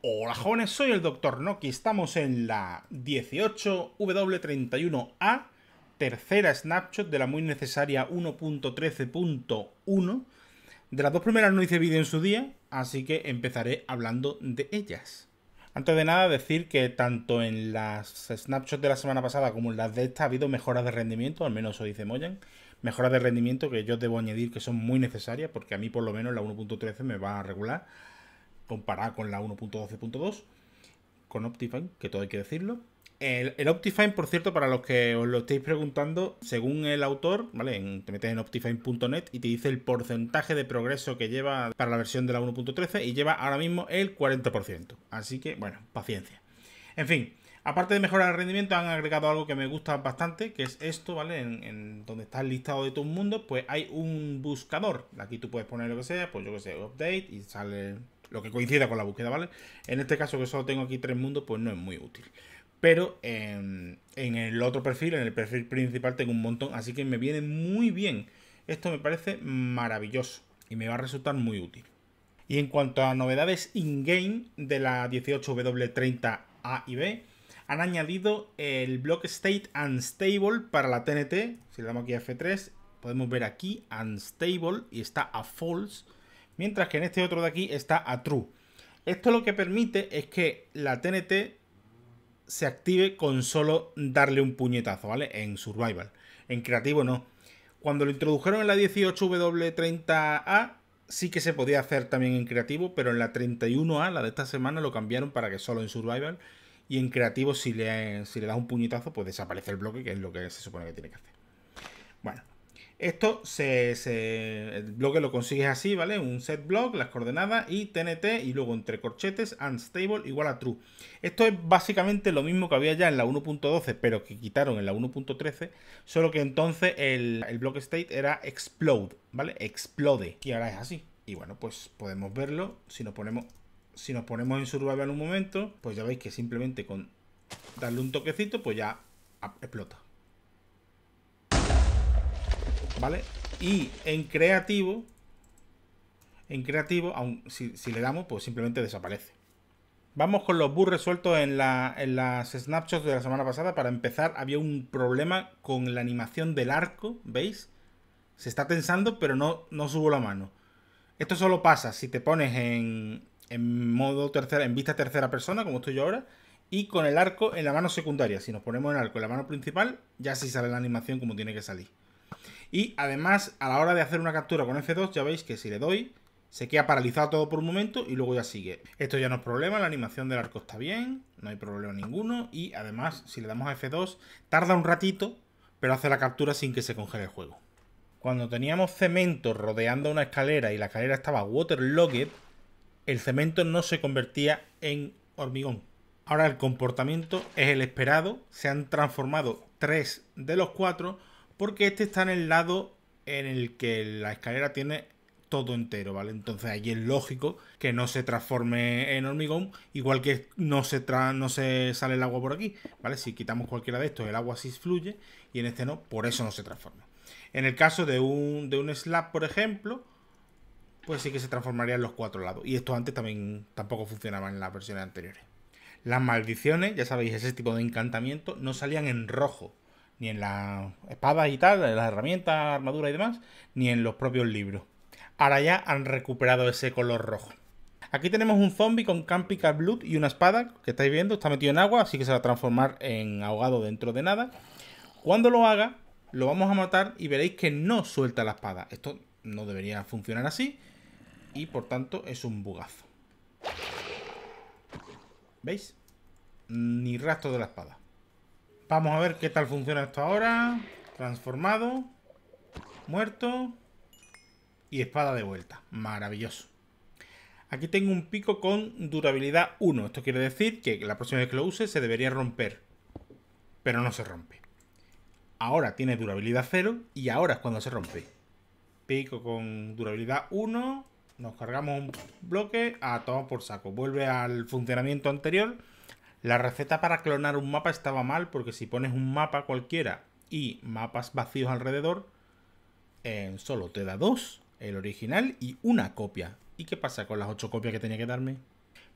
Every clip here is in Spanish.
Hola jóvenes, soy el Dr. Noki, estamos en la 18W31A, tercera snapshot de la muy necesaria 1.13.1. De las dos primeras no hice vídeo en su día, así que empezaré hablando de ellas. Antes de nada decir que tanto en las snapshots de la semana pasada como en las de esta ha habido mejoras de rendimiento, al menos eso dice Moyan, mejoras de rendimiento que yo debo añadir que son muy necesarias porque a mí por lo menos la 1.13 me va a regular Comparar con la 1.12.2, con Optifine, que todo hay que decirlo. El, Optifine, por cierto, para los que os lo estáis preguntando, según el autor, ¿vale? te metes en optifine.net y te dice el porcentaje de progreso que lleva para la versión de la 1.13 y lleva ahora mismo el 40%. Así que, bueno, paciencia. En fin, aparte de mejorar el rendimiento, han agregado algo que me gusta bastante, que es esto, ¿vale? En, donde está el listado de todo el mundo, pues hay un buscador. Aquí tú puedes poner lo que sea, pues yo que sé, update y sale lo que coincida con la búsqueda, ¿vale? En este caso que solo tengo aquí tres mundos, pues no es muy útil. Pero em, en, el otro perfil, en el perfil principal, tengo un montón, así que me viene muy bien. Esto me parece maravilloso y me va a resultar muy útil. Y en cuanto a novedades in-game de la 18W30A y B, han añadido el block state unstable para la TNT. Si le damos aquí a F3, podemos ver aquí unstable y está a false mientras que en este otro de aquí está a true. Esto lo que permite es que la TNT se active con solo darle un puñetazo, ¿vale? En survival. En creativo no. Cuando lo introdujeron en la 18W30A, sí que se podía hacer también en creativo, pero en la 31A, la de esta semana, lo cambiaron para que solo en survival. Y en creativo, si le, si le das un puñetazo, pues desaparece el bloque, que es lo que se supone que tiene que hacer. Bueno, esto se, el bloque lo consigues así, ¿vale? Un set block, las coordenadas y TNT y luego entre corchetes unstable igual a true. Esto es básicamente lo mismo que había ya en la 1.12, pero que quitaron en la 1.13, solo que entonces el, el block state era explode, ¿vale? Explode. Y ahora es así. Y bueno, pues podemos verlo si nos ponemos si nos ponemos en survival un momento, pues ya veis que simplemente con darle un toquecito, pues ya explota. ¿vale? Y en creativo, en creativo, si, le damos, pues simplemente desaparece. Vamos con los bugs resueltos en, las snapshots de la semana pasada. Para empezar, había un problema con la animación del arco, ¿veis? Se está tensando, pero no, subo la mano. Esto solo pasa si te pones en, modo tercera, en vista tercera persona, como estoy yo ahora, y con el arco en la mano secundaria. Si nos ponemos el arco en la mano principal, ya sí sale la animación como tiene que salir. Y además, a la hora de hacer una captura con F2, ya veis que si le doy, se queda paralizado todo por un momento y luego ya sigue. Esto ya no es problema, la animación del arco está bien, no hay problema ninguno. Y además, si le damos a F2, tarda un ratito, pero hace la captura sin que se congele el juego. Cuando teníamos cemento rodeando una escalera y la escalera estaba waterlogged, el cemento no se convertía en hormigón. Ahora el comportamiento es el esperado, se han transformado tres de los cuatro porque este está en el lado en el que la escalera tiene todo entero, ¿vale? Entonces ahí es lógico que no se transforme en hormigón, igual que no se, no se sale el agua por aquí, ¿vale? Si quitamos cualquiera de estos, el agua sí fluye y en este no, por eso no se transforma. En el caso de un, de un slab, por ejemplo, pues sí que se transformaría en los cuatro lados. Y esto antes también tampoco funcionaba en las versiones anteriores. Las maldiciones, ya sabéis, ese tipo de encantamiento, no salían en rojo, ni en las espadas y tal, en las herramientas, armaduras y demás, ni en los propios libros. Ahora ya han recuperado ese color rojo. Aquí tenemos un zombie con Campica Blood y una espada que estáis viendo, está metido en agua, así que se va a transformar en ahogado dentro de nada. Cuando lo haga, lo vamos a matar y veréis que no suelta la espada. Esto no debería funcionar así y por tanto es un bugazo. ¿Veis? Ni rastro de la espada. Vamos a ver qué tal funciona esto ahora. Transformado. Muerto. Y espada de vuelta. Maravilloso. Aquí tengo un pico con durabilidad 1. Esto quiere decir que la próxima vez que lo use se debería romper. Pero no se rompe. Ahora tiene durabilidad 0 y ahora es cuando se rompe. Pico con durabilidad 1. Nos cargamos un bloque. A ah, por saco. Vuelve al funcionamiento anterior la receta para clonar un mapa estaba mal porque si pones un mapa cualquiera y mapas vacíos alrededor, eh, solo te da dos, el original y una copia. ¿Y qué pasa con las ocho copias que tenía que darme?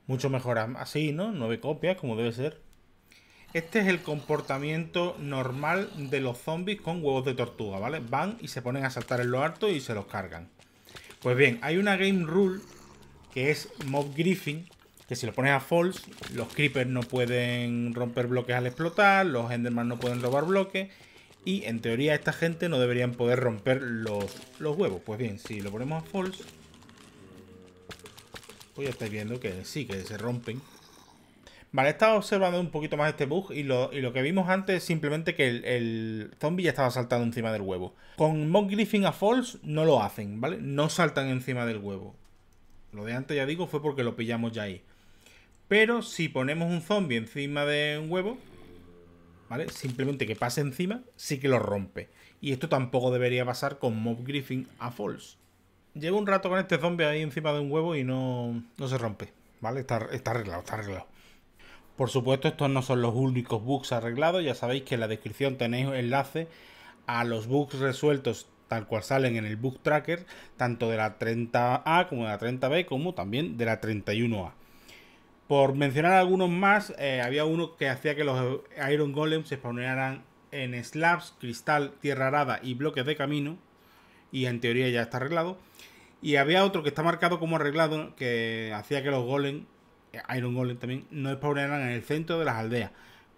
Mucho mejor así, ¿no? Nueve copias, como debe ser. Este es el comportamiento normal de los zombies con huevos de tortuga, ¿vale? Van y se ponen a saltar en lo alto y se los cargan. Pues bien, hay una game rule que es Mob Griffin, que si lo pones a false, los creepers no pueden romper bloques al explotar, los enderman no pueden robar bloques y en teoría esta gente no deberían poder romper los, los huevos. Pues bien, si lo ponemos a false, pues ya estáis viendo que sí, que se rompen. Vale, estaba observando un poquito más este bug y lo, que vimos antes simplemente que el, zombie ya estaba saltando encima del huevo. Con Mock Griffin a false no lo hacen, ¿vale? No saltan encima del huevo. Lo de antes, ya digo, fue porque lo pillamos ya ahí. Pero si ponemos un zombie encima de un huevo, ¿vale? Simplemente que pase encima, sí que lo rompe. Y esto tampoco debería pasar con Mob Griffin a false. Llevo un rato con este zombie ahí encima de un huevo y no, se rompe, ¿vale? Está, está arreglado, está arreglado. Por supuesto, estos no son los únicos bugs arreglados. Ya sabéis que en la descripción tenéis enlace a los bugs resueltos tal cual salen en el bug tracker, tanto de la 30A como de la 30B, como también de la 31A. Por mencionar algunos más, eh, había uno que hacía que los Iron Golems se spawnearan en slabs, cristal, tierra arada y bloques de camino. Y en teoría ya está arreglado. Y había otro que está marcado como arreglado, que hacía que los golem, eh, Iron Golem también, no spawnearan en el centro de las aldeas.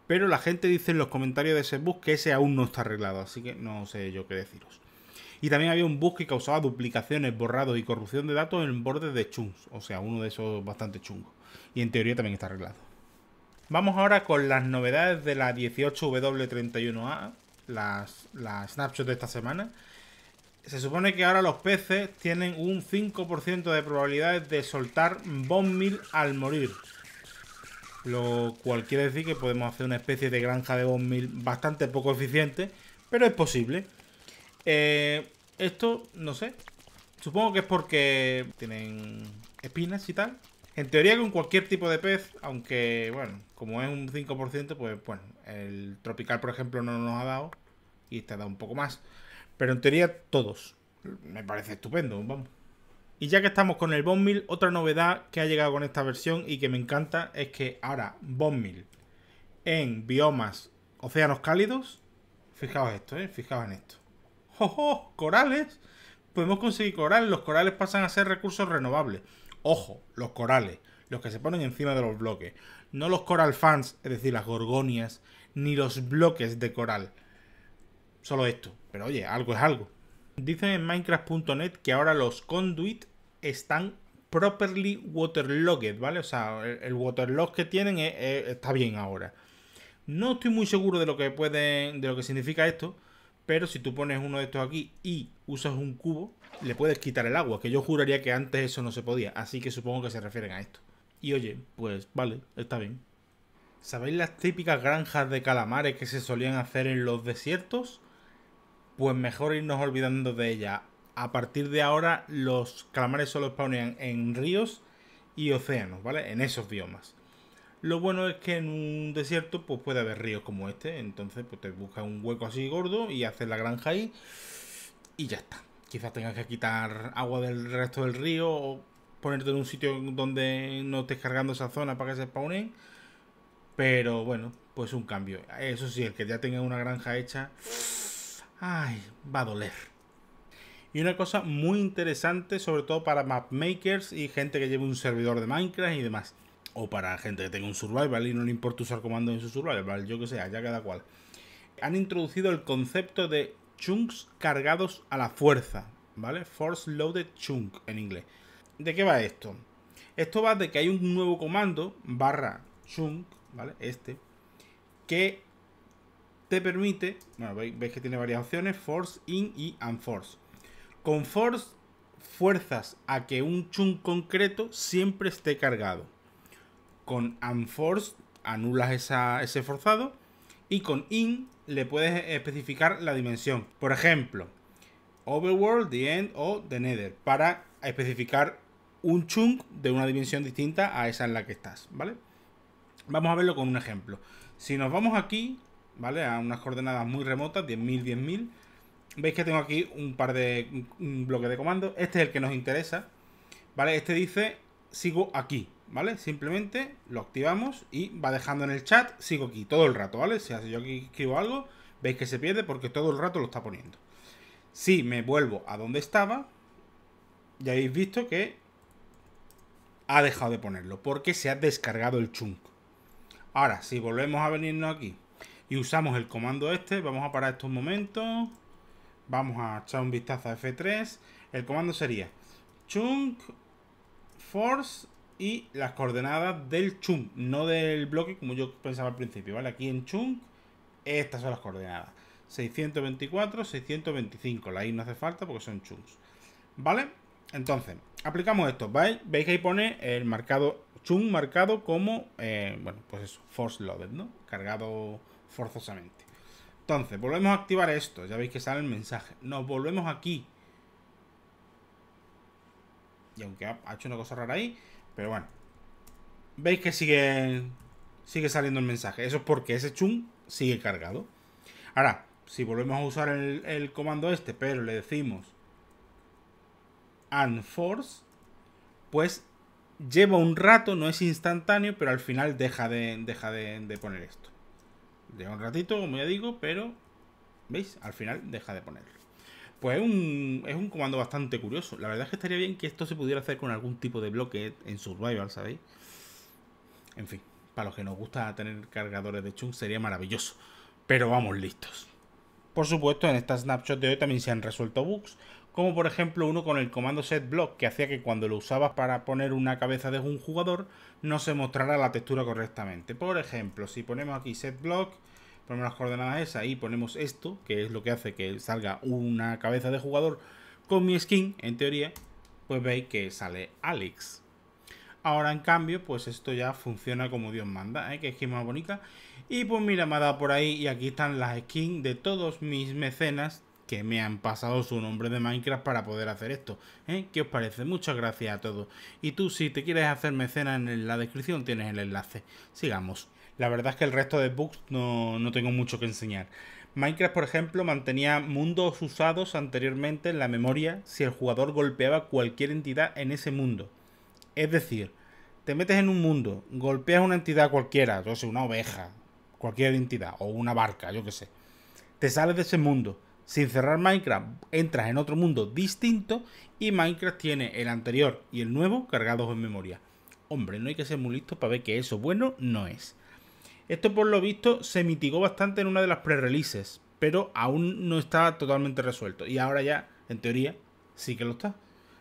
Pero la gente dice en los comentarios de ese bus que ese aún no está arreglado, así que no sé yo qué deciros. Y también había un bug que causaba duplicaciones, borrados y corrupción de datos en bordes de chunks. O sea, uno de esos bastante chungos. Y en teoría también está arreglado. Vamos ahora con las novedades de la 18W31A, las, snapshot snapshots de esta semana. Se supone que ahora los peces tienen un 5% de probabilidades de soltar mil al morir. Lo cual quiere decir que podemos hacer una especie de granja de mil bastante poco eficiente, pero es posible. Eh, esto, no sé. Supongo que es porque tienen espinas y tal. En teoría con cualquier tipo de pez, aunque, bueno, como es un 5%, pues bueno, el tropical, por ejemplo, no nos ha dado y te ha dado un poco más. Pero en teoría todos. Me parece estupendo, vamos. Y ya que estamos con el Bomb otra novedad que ha llegado con esta versión y que me encanta es que ahora bombil en biomas océanos cálidos, fijaos esto, eh, fijaos en esto. ¡Oh, corales Podemos conseguir corales. Los corales pasan a ser recursos renovables. Ojo, los corales. Los que se ponen encima de los bloques. No los coral fans, es decir, las gorgonias, ni los bloques de coral. Solo esto. Pero oye, algo es algo. Dicen en Minecraft.net que ahora los conduits están properly waterlogged, ¿vale? O sea, el, waterlog que tienen está bien ahora. No estoy muy seguro de lo que pueden, de lo que significa esto, pero si tú pones uno de estos aquí y usas un cubo, le puedes quitar el agua, que yo juraría que antes eso no se podía. Así que supongo que se refieren a esto. Y oye, pues vale, está bien. ¿Sabéis las típicas granjas de calamares que se solían hacer en los desiertos? Pues mejor irnos olvidando de ellas. A partir de ahora, los calamares solo spawnean en ríos y océanos, ¿vale? En esos biomas. Lo bueno es que en un desierto pues puede haber ríos como este, entonces pues te buscas un hueco así gordo y haces la granja ahí y ya está. Quizás tengas que quitar agua del resto del río o ponerte en un sitio donde no estés cargando esa zona para que se spawnen. Pero bueno, pues un cambio. Eso sí, el que ya tenga una granja hecha, ay, va a doler. Y una cosa muy interesante, sobre todo para mapmakers y gente que lleve un servidor de Minecraft y demás o para gente que tenga un survival y no le importa usar comandos en su survival, yo que sea, ya cada cual. Han introducido el concepto de chunks cargados a la fuerza, ¿vale? Force Loaded Chunk en inglés. ¿De qué va esto? Esto va de que hay un nuevo comando, barra chunk, ¿vale? Este, que te permite, bueno, veis que tiene varias opciones, force, in y unforce. Con force fuerzas a que un chunk concreto siempre esté cargado. Con unforced anulas ese forzado y con in le puedes especificar la dimensión. Por ejemplo, overworld, the end o the nether para especificar un chunk de una dimensión distinta a esa en la que estás, ¿vale? Vamos a verlo con un ejemplo. Si nos vamos aquí, ¿vale? A unas coordenadas muy remotas, 10.000, 10.000, veis que tengo aquí un par de bloques de comando. Este es el que nos interesa, ¿vale? Este dice, sigo aquí, ¿vale? Simplemente lo activamos y va dejando en el chat, sigo aquí todo el rato, ¿vale? Si yo aquí escribo algo, veis que se pierde porque todo el rato lo está poniendo. Si me vuelvo a donde estaba, ya habéis visto que ha dejado de ponerlo porque se ha descargado el chunk. Ahora, si volvemos a venirnos aquí y usamos el comando este, vamos a parar estos momentos, vamos a echar un vistazo a F3, el comando sería chunk force y las coordenadas del chunk, no del bloque como yo pensaba al principio, ¿vale? Aquí en chunk, estas son las coordenadas. 624, 625, la I no hace falta porque son chunks, ¿vale? Entonces, aplicamos esto, ¿vale? Veis que ahí pone el marcado chunk marcado como, eh, bueno, pues force loaded, ¿no? Cargado forzosamente. Entonces, volvemos a activar esto, ya veis que sale el mensaje. Nos volvemos aquí. Y aunque ha hecho una cosa rara ahí, pero bueno. Veis que sigue, sigue saliendo el mensaje. Eso es porque ese chum sigue cargado. Ahora, si volvemos a usar el, comando este, pero le decimos force, pues lleva un rato, no es instantáneo, pero al final deja de, de, de poner esto. Lleva un ratito, como ya digo, pero ¿veis? Al final deja de ponerlo. Pues es un, comando bastante curioso. La verdad es que estaría bien que esto se pudiera hacer con algún tipo de bloque en Survival, ¿sabéis? En fin, para los que nos gusta tener cargadores de chunk sería maravilloso. Pero vamos listos. Por supuesto, en esta snapshot de hoy también se han resuelto bugs, como por ejemplo uno con el comando setBlock que hacía que cuando lo usabas para poner una cabeza de un jugador no se mostrara la textura correctamente. Por ejemplo, si ponemos aquí setBlock ponemos las coordenadas esas y ponemos esto, que es lo que hace que salga una cabeza de jugador con mi skin, en teoría, pues veis que sale Alex. Ahora, en cambio, pues esto ya funciona como Dios manda, ¿eh? que es más bonita. Y pues mira, me ha dado por ahí y aquí están las skins de todos mis mecenas que me han pasado su nombre de Minecraft para poder hacer esto. ¿eh? ¿Qué os parece? Muchas gracias a todos. Y tú, si te quieres hacer mecenas, en la descripción tienes el enlace. Sigamos la verdad es que el resto de bugs no, tengo mucho que enseñar. Minecraft, por ejemplo, mantenía mundos usados anteriormente en la memoria si el jugador golpeaba cualquier entidad en ese mundo. Es decir, te metes en un mundo, golpeas una entidad cualquiera, yo sé, una oveja, cualquier entidad, o una barca, yo qué sé. Te sales de ese mundo. Sin cerrar Minecraft, entras en otro mundo distinto y Minecraft tiene el anterior y el nuevo cargados en memoria. Hombre, no hay que ser muy listo para ver que eso bueno no es. Esto por lo visto se mitigó bastante en una de las pre-releases, pero aún no está totalmente resuelto. Y ahora ya, en teoría, sí que lo está.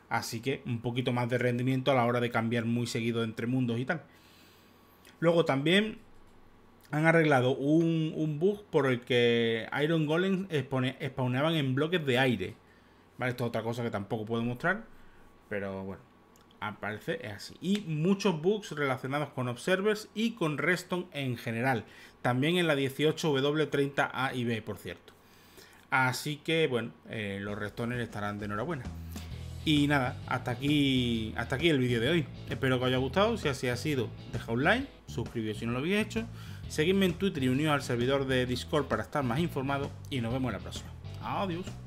Así que un poquito más de rendimiento a la hora de cambiar muy seguido entre mundos y tal. Luego también han arreglado un, un bug por el que Iron Golems spawnaban en bloques de aire. Vale, esto es otra cosa que tampoco puedo mostrar, pero bueno aparece así. Y muchos bugs relacionados con observers y con Reston en general. También en la 18W30A y B, por cierto. Así que, bueno, eh, los restones estarán de enhorabuena. Y nada, hasta aquí, hasta aquí el vídeo de hoy. Espero que os haya gustado. Si así ha sido, deja un like, suscribíos si no lo habéis hecho. Seguidme en Twitter y uníos al servidor de Discord para estar más informado. Y nos vemos en la próxima. Adiós.